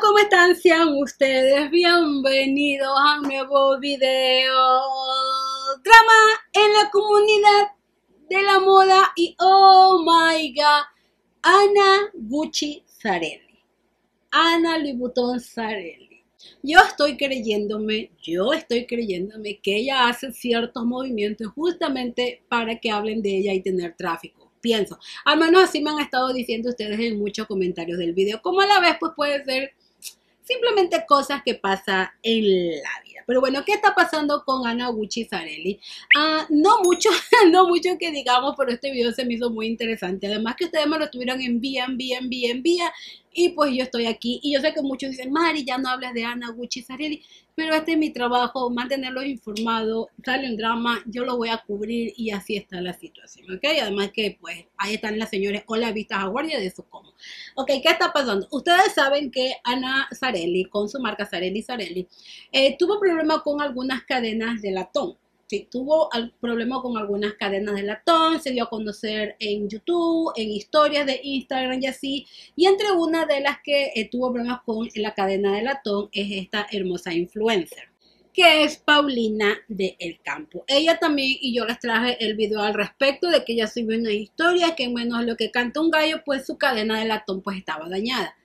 ¿cómo están? Sean ustedes bienvenidos a un nuevo video. Drama en la comunidad de la moda y oh my god, Ana Gucci Zarelli. Ana Louis Vuitton Zarelli. Yo estoy creyéndome, yo estoy creyéndome que ella hace ciertos movimientos justamente para que hablen de ella y tener tráfico pienso. Al menos así me han estado diciendo ustedes en muchos comentarios del video. Como a la vez, pues puede ser simplemente cosas que pasa en la vida. Pero bueno, ¿qué está pasando con Ana Gucci Zarelli? Ah, no mucho, no mucho que digamos, pero este video se me hizo muy interesante. Además que ustedes me lo estuvieron envían, vía, en vía Y pues yo estoy aquí. Y yo sé que muchos dicen, Mari, ya no hablas de Ana Gucci Zarelli pero este es mi trabajo, mantenerlos informados, sale un drama, yo lo voy a cubrir y así está la situación, ¿ok? Además que pues ahí están las señores o las vistas a guardia de eso como. Ok, ¿qué está pasando? Ustedes saben que Ana Sarelli con su marca Sarelli Sarelli eh, tuvo problemas con algunas cadenas de latón sí, tuvo problemas con algunas cadenas de latón, se dio a conocer en YouTube, en historias de Instagram y así. Y entre una de las que eh, tuvo problemas con la cadena de latón es esta hermosa influencer que es Paulina de El Campo. Ella también, y yo les traje el video al respecto de que ella subió una historia que menos lo que canta un gallo, pues su cadena de latón pues estaba dañada.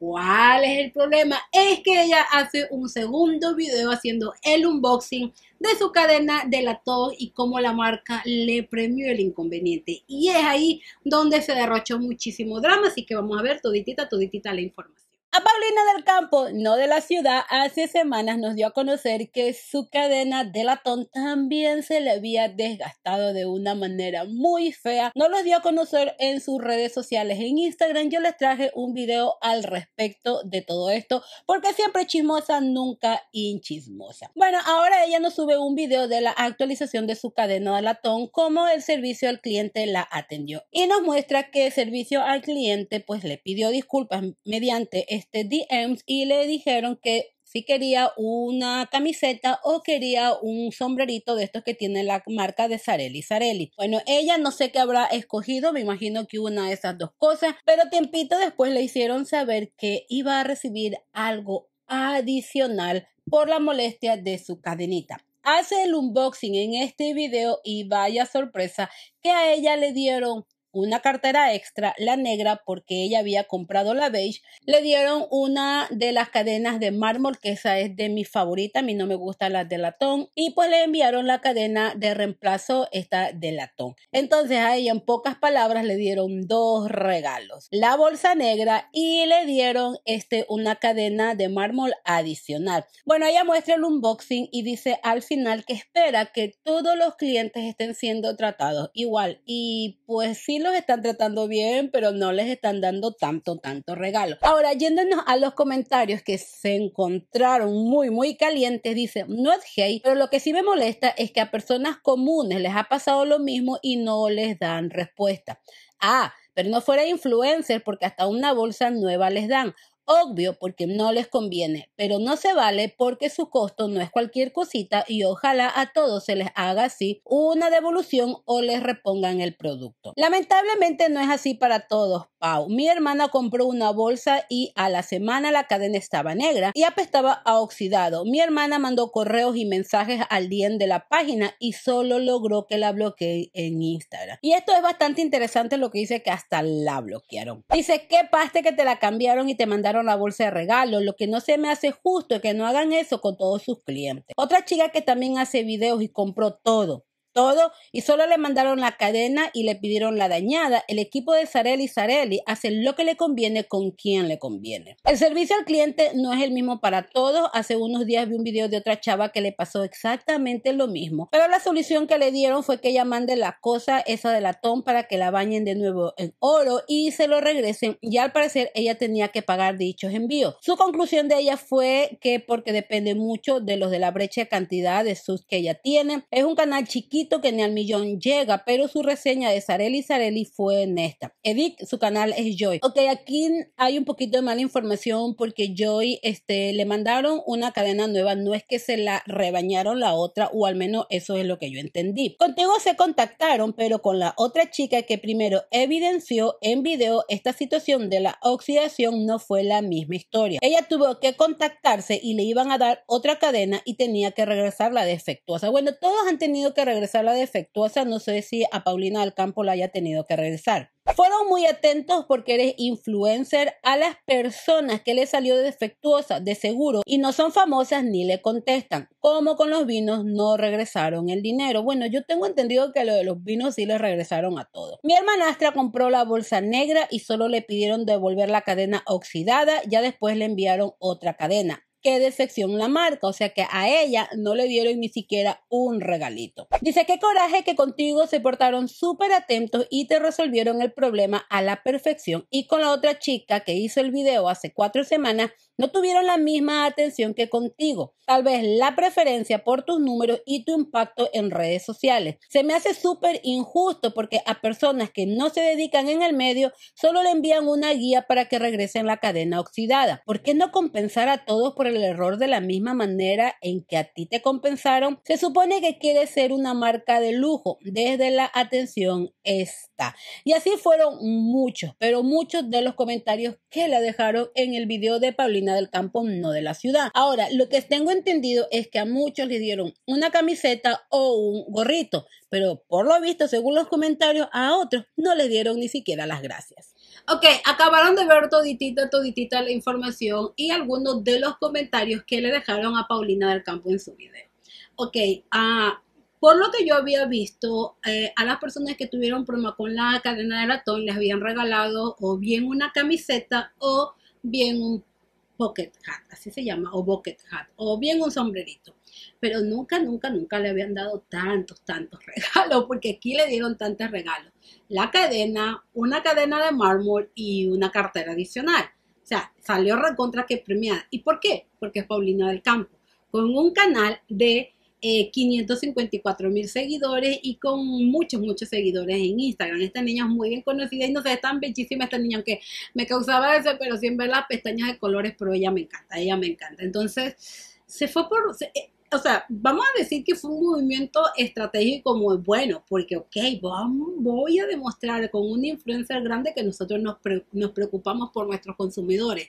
¿Cuál es el problema? Es que ella hace un segundo video haciendo el unboxing de su cadena de la tos y cómo la marca le premió el inconveniente. Y es ahí donde se derrochó muchísimo drama, así que vamos a ver toditita, toditita la información. A Paulina del Campo, no de la ciudad, hace semanas nos dio a conocer que su cadena de latón también se le había desgastado de una manera muy fea. No lo dio a conocer en sus redes sociales, en Instagram. Yo les traje un video al respecto de todo esto, porque siempre chismosa, nunca inchismosa. Bueno, ahora ella nos sube un video de la actualización de su cadena de latón, cómo el servicio al cliente la atendió. Y nos muestra que el servicio al cliente pues le pidió disculpas mediante este, DMs y le dijeron que si quería una camiseta o quería un sombrerito de estos que tiene la marca de Sarelli Sarelli. Bueno, ella no sé qué habrá escogido, me imagino que una de esas dos cosas, pero tiempito después le hicieron saber que iba a recibir algo adicional por la molestia de su cadenita. Hace el unboxing en este video y vaya sorpresa que a ella le dieron una cartera extra, la negra, porque ella había comprado la beige, le dieron una de las cadenas de mármol, que esa es de mi favorita, a mí no me gusta la de latón, y pues le enviaron la cadena de reemplazo, esta de latón. Entonces a ella, en pocas palabras, le dieron dos regalos, la bolsa negra y le dieron este, una cadena de mármol adicional. Bueno, ella muestra el unboxing y dice al final que espera que todos los clientes estén siendo tratados igual, y pues sí los están tratando bien, pero no les están dando tanto, tanto regalo. Ahora, yéndonos a los comentarios que se encontraron muy, muy calientes, dice, no es gay, pero lo que sí me molesta es que a personas comunes les ha pasado lo mismo y no les dan respuesta. Ah, pero no fuera influencer porque hasta una bolsa nueva les dan obvio porque no les conviene, pero no se vale porque su costo no es cualquier cosita y ojalá a todos se les haga así una devolución o les repongan el producto. Lamentablemente no es así para todos, Pau. Mi hermana compró una bolsa y a la semana la cadena estaba negra y apestaba a oxidado. Mi hermana mandó correos y mensajes al día de la página y solo logró que la bloquee en Instagram. Y esto es bastante interesante lo que dice que hasta la bloquearon. Dice, que paste que te la cambiaron y te mandaron la bolsa de regalo. Lo que no se me hace justo es que no hagan eso con todos sus clientes. Otra chica que también hace videos y compró todo todo y solo le mandaron la cadena y le pidieron la dañada. El equipo de Sarelli Sarelli hace lo que le conviene con quien le conviene. El servicio al cliente no es el mismo para todos. Hace unos días vi un video de otra chava que le pasó exactamente lo mismo, pero la solución que le dieron fue que ella mande la cosa esa de latón para que la bañen de nuevo en oro y se lo regresen y al parecer ella tenía que pagar dichos envíos. Su conclusión de ella fue que porque depende mucho de los de la brecha de cantidad de sus que ella tiene, es un canal chiquito que ni al millón llega, pero su reseña de Sareli Sareli fue en esta. Edic, su canal es Joy. Ok, aquí hay un poquito de mala información porque Joy este, le mandaron una cadena nueva, no es que se la rebañaron la otra, o al menos eso es lo que yo entendí. Contigo se contactaron, pero con la otra chica que primero evidenció en video esta situación de la oxidación no fue la misma historia. Ella tuvo que contactarse y le iban a dar otra cadena y tenía que regresar la defectuosa. Bueno, todos han tenido que regresar la defectuosa, no sé si a Paulina del Campo la haya tenido que regresar. Fueron muy atentos porque eres influencer a las personas que le salió defectuosa, de seguro, y no son famosas ni le contestan. Como con los vinos no regresaron el dinero. Bueno, yo tengo entendido que lo de los vinos sí les regresaron a todos. Mi hermanastra compró la bolsa negra y solo le pidieron devolver la cadena oxidada, ya después le enviaron otra cadena qué decepción la marca, o sea que a ella no le dieron ni siquiera un regalito. Dice, qué coraje que contigo se portaron súper atentos y te resolvieron el problema a la perfección y con la otra chica que hizo el video hace cuatro semanas no tuvieron la misma atención que contigo. Tal vez la preferencia por tus números y tu impacto en redes sociales. Se me hace súper injusto porque a personas que no se dedican en el medio solo le envían una guía para que regresen la cadena oxidada. ¿Por qué no compensar a todos por el error de la misma manera en que a ti te compensaron, se supone que quiere ser una marca de lujo desde la atención esta Y así fueron muchos, pero muchos de los comentarios que la dejaron en el video de Paulina del Campo, no de la ciudad. Ahora, lo que tengo entendido es que a muchos le dieron una camiseta o un gorrito, pero por lo visto, según los comentarios, a otros no le dieron ni siquiera las gracias. Ok, acabaron de ver toditita, toditita la información y algunos de los comentarios que le dejaron a Paulina del Campo en su video. Ok, ah, por lo que yo había visto, eh, a las personas que tuvieron problema con la cadena de latón les habían regalado o bien una camiseta o bien un pocket hat, así se llama, o bucket hat, o bien un sombrerito. Pero nunca, nunca, nunca le habían dado tantos, tantos regalos, porque aquí le dieron tantos regalos. La cadena, una cadena de mármol y una cartera adicional. O sea, salió recontra que premiada. ¿Y por qué? Porque es Paulina del Campo, con un canal de 554 eh, mil seguidores y con muchos, muchos seguidores en Instagram. Esta niña es muy bien conocida y no sé, es tan bellísima esta niña, aunque me causaba eso, pero siempre las pestañas de colores, pero ella me encanta, ella me encanta. Entonces, se fue por... Eh, o sea, vamos a decir que fue un movimiento estratégico muy bueno, porque, ok, vamos, voy a demostrar con un influencer grande que nosotros nos preocupamos por nuestros consumidores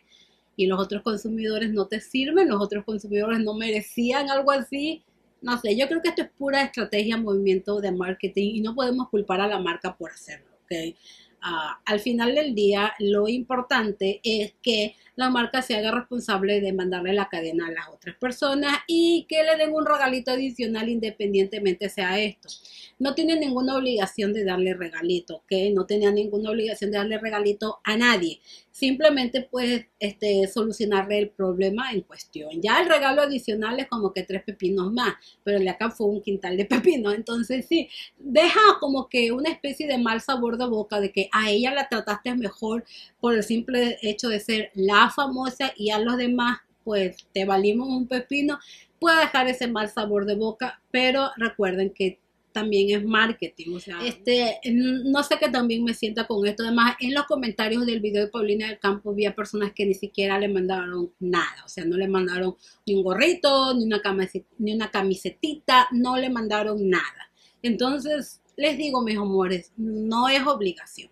y los otros consumidores no te sirven, los otros consumidores no merecían algo así no sé, yo creo que esto es pura estrategia, movimiento de marketing y no podemos culpar a la marca por hacerlo, ¿ok? Ah, al final del día, lo importante es que la marca se haga responsable de mandarle la cadena a las otras personas y que le den un regalito adicional independientemente sea esto. No tiene ninguna obligación de darle regalito, ¿ok? No tenía ninguna obligación de darle regalito a nadie. Simplemente pues este, solucionarle el problema en cuestión. Ya el regalo adicional es como que tres pepinos más, pero le acá fue un quintal de pepinos. Entonces sí, deja como que una especie de mal sabor de boca de que a ella la trataste mejor por el simple hecho de ser la famosa y a los demás pues te valimos un pepino, puede dejar ese mal sabor de boca, pero recuerden que también es marketing, o sea, este, no sé que también me sienta con esto, además en los comentarios del video de Paulina del Campo vi personas que ni siquiera le mandaron nada, o sea, no le mandaron ni un gorrito, ni una, camiseta, ni una camisetita, no le mandaron nada. Entonces, les digo, mis amores, no es obligación.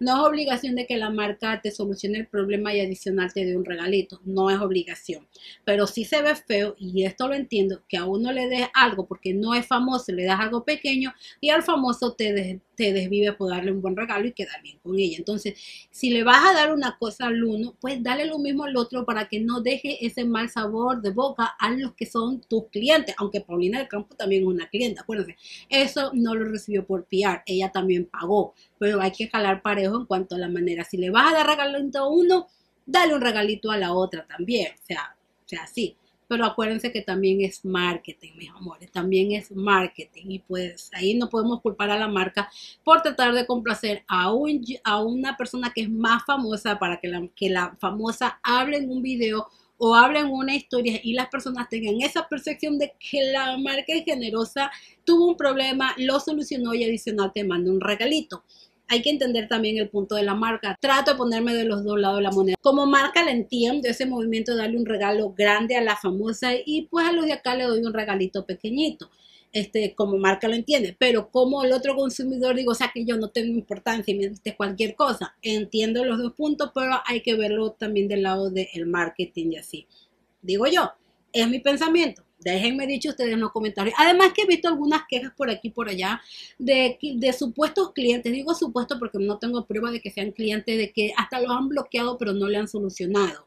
No es obligación de que la marca te solucione el problema y adicional te dé un regalito, no es obligación. Pero sí se ve feo, y esto lo entiendo, que a uno le des algo porque no es famoso, le das algo pequeño y al famoso te, des... Ustedes desvive por darle un buen regalo y quedar bien con ella. Entonces, si le vas a dar una cosa al uno, pues dale lo mismo al otro para que no deje ese mal sabor de boca a los que son tus clientes, aunque Paulina del Campo también es una clienta, acuérdense, eso no lo recibió por piar, ella también pagó, pero hay que jalar parejo en cuanto a la manera. Si le vas a dar regalito a uno, dale un regalito a la otra también, o sea, o sea, así pero acuérdense que también es marketing, mis amores, también es marketing y pues ahí no podemos culpar a la marca por tratar de complacer a, a una persona que es más famosa para que la, que la famosa hable en un video o hable en una historia y las personas tengan esa percepción de que la marca es generosa, tuvo un problema, lo solucionó y adicional te manda un regalito hay que entender también el punto de la marca. Trato de ponerme de los dos lados de la moneda. Como marca le entiendo ese movimiento de darle un regalo grande a la famosa y pues a los de acá le doy un regalito pequeñito. Este, como marca lo entiende, pero como el otro consumidor digo, o sea que yo no tengo importancia y me cualquier cosa. Entiendo los dos puntos, pero hay que verlo también del lado del marketing y así. Digo yo, es mi pensamiento. Déjenme dicho ustedes en los comentarios. Además que he visto algunas quejas por aquí por allá de, de supuestos clientes. Digo supuesto porque no tengo prueba de que sean clientes, de que hasta los han bloqueado pero no le han solucionado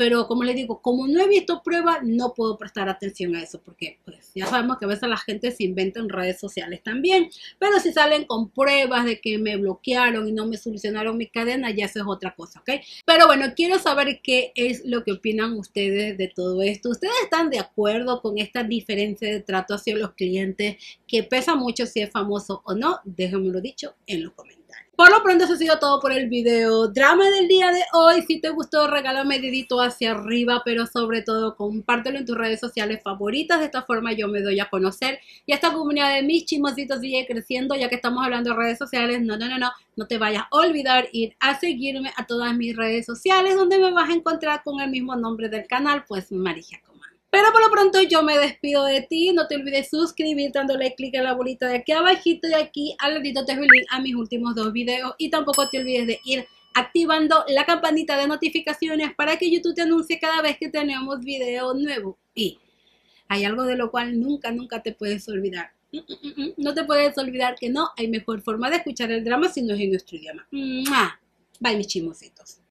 pero como les digo, como no he visto pruebas, no puedo prestar atención a eso, porque pues, ya sabemos que a veces la gente se inventa en redes sociales también, pero si salen con pruebas de que me bloquearon y no me solucionaron mi cadena, ya eso es otra cosa, ¿ok? Pero bueno, quiero saber qué es lo que opinan ustedes de todo esto. ¿Ustedes están de acuerdo con esta diferencia de trato hacia los clientes que pesa mucho si es famoso o no? Déjenmelo dicho en los comentarios. Por lo pronto eso ha sido todo por el video drama del día de hoy. Si te gustó, regálame dedito hacia arriba, pero sobre todo compártelo en tus redes sociales favoritas. De esta forma yo me doy a conocer y esta comunidad de mis chismositos sigue creciendo, ya que estamos hablando de redes sociales. No, no, no, no, no te vayas a olvidar ir a seguirme a todas mis redes sociales, donde me vas a encontrar con el mismo nombre del canal, pues Marijaco. Pero por lo pronto yo me despido de ti. No te olvides suscribir dándole clic a la bolita de aquí abajito y aquí al ladito te dejo el link a mis últimos dos videos. Y tampoco te olvides de ir activando la campanita de notificaciones para que YouTube te anuncie cada vez que tenemos video nuevo. Y hay algo de lo cual nunca, nunca te puedes olvidar. Mm, mm, mm, no te puedes olvidar que no hay mejor forma de escuchar el drama si no es en nuestro idioma. Bye mis chimositos.